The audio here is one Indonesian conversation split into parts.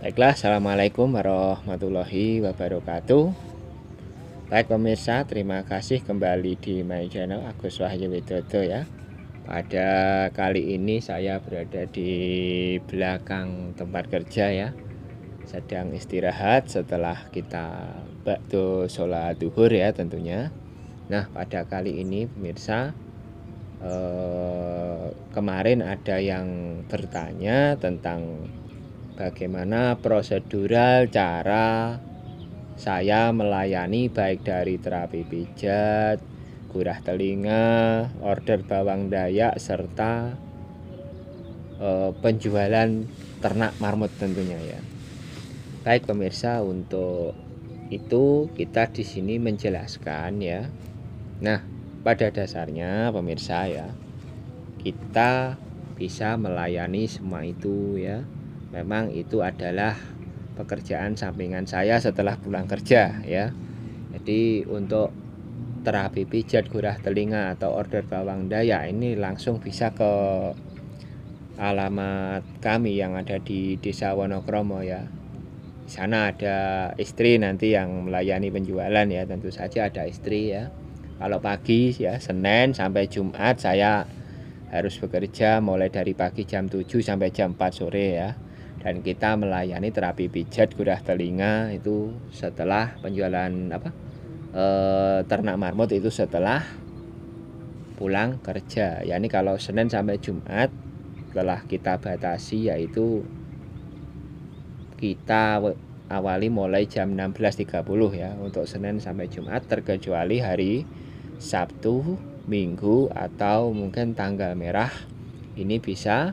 Baiklah, Assalamualaikum warahmatullahi wabarakatuh Baik pemirsa, terima kasih kembali di my channel Agus Wahyu Widodo ya Pada kali ini saya berada di belakang tempat kerja ya Sedang istirahat setelah kita waktu sholat duhur ya tentunya Nah pada kali ini pemirsa eh, Kemarin ada yang bertanya tentang bagaimana prosedural cara saya melayani baik dari terapi pijat, gurah telinga, order bawang dayak serta e, penjualan ternak marmut tentunya ya. Baik pemirsa untuk itu kita di sini menjelaskan ya. Nah, pada dasarnya pemirsa ya, kita bisa melayani semua itu ya memang itu adalah pekerjaan sampingan saya setelah pulang kerja ya jadi untuk terapi pijat gurah telinga atau order bawang daya ini langsung bisa ke alamat kami yang ada di desa Wonokromo ya di sana ada istri nanti yang melayani penjualan ya tentu saja ada istri ya kalau pagi ya Senin sampai Jumat saya harus bekerja mulai dari pagi jam 7 sampai jam 4 sore ya dan kita melayani terapi pijat gurah telinga itu setelah penjualan apa e, ternak marmut itu setelah pulang kerja ini kalau Senin sampai Jumat telah kita batasi yaitu kita awali mulai jam 16.30 ya untuk Senin sampai Jumat terkecuali hari Sabtu, Minggu atau mungkin tanggal merah ini bisa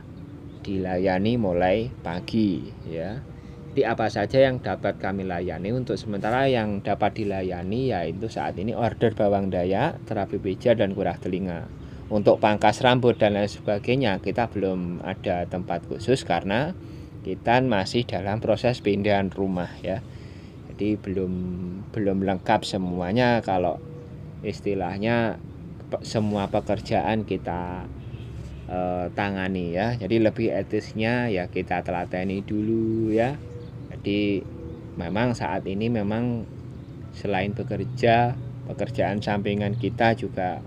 dilayani mulai pagi ya. di apa saja yang dapat kami layani untuk sementara yang dapat dilayani yaitu saat ini order bawang daya, terapi pijat dan kurah telinga. Untuk pangkas rambut dan lain sebagainya kita belum ada tempat khusus karena kita masih dalam proses pindahan rumah ya. Jadi belum belum lengkap semuanya kalau istilahnya semua pekerjaan kita Eh, tangani ya jadi lebih etisnya ya kita telateni dulu ya jadi memang saat ini memang selain bekerja pekerjaan sampingan kita juga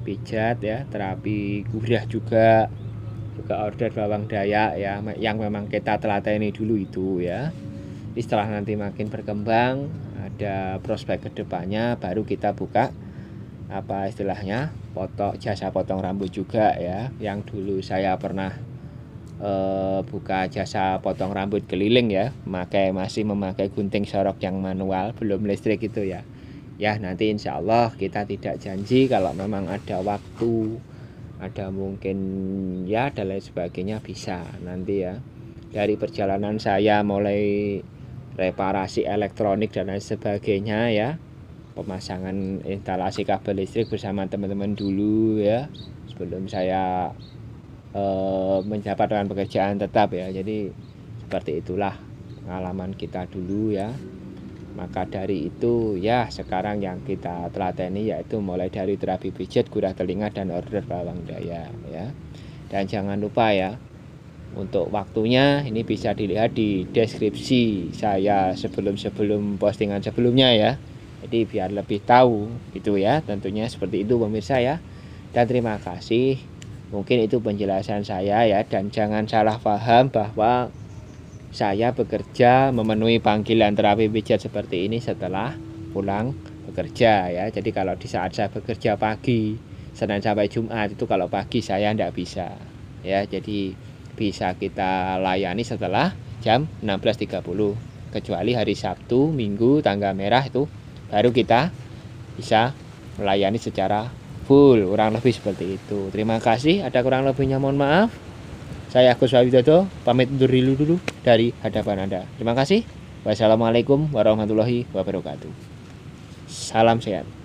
pijat ya terapi kuliah juga juga order bawang daya ya yang memang kita telateni dulu itu ya jadi setelah nanti makin berkembang ada prospek kedepannya baru kita buka apa istilahnya foto jasa potong rambut juga ya yang dulu saya pernah e, buka jasa potong rambut keliling ya memakai masih memakai gunting sorok yang manual belum listrik itu ya ya nanti insya Allah kita tidak janji kalau memang ada waktu ada mungkin ya dan lain sebagainya bisa nanti ya dari perjalanan saya mulai reparasi elektronik dan lain sebagainya ya pemasangan instalasi kabel listrik bersama teman-teman dulu ya sebelum saya e, eh, mendapatkan pekerjaan tetap ya jadi seperti itulah pengalaman kita dulu ya maka dari itu ya sekarang yang kita telateni yaitu mulai dari terapi pijat, gurah telinga dan order bawang daya ya. Dan jangan lupa ya untuk waktunya ini bisa dilihat di deskripsi saya sebelum-sebelum postingan sebelumnya ya. Jadi biar lebih tahu gitu ya. Tentunya seperti itu pemirsa ya. Dan terima kasih. Mungkin itu penjelasan saya ya dan jangan salah paham bahwa saya bekerja memenuhi panggilan terapi pijat seperti ini setelah pulang bekerja ya. Jadi kalau di saat saya bekerja pagi Senin sampai Jumat itu kalau pagi saya tidak bisa ya. Jadi bisa kita layani setelah jam 16.30 kecuali hari Sabtu, Minggu, tanggal merah itu baru kita bisa melayani secara full kurang lebih seperti itu terima kasih ada kurang lebihnya mohon maaf saya Agus Widodo pamit undur dulu dulu dari hadapan Anda terima kasih wassalamualaikum warahmatullahi wabarakatuh salam sehat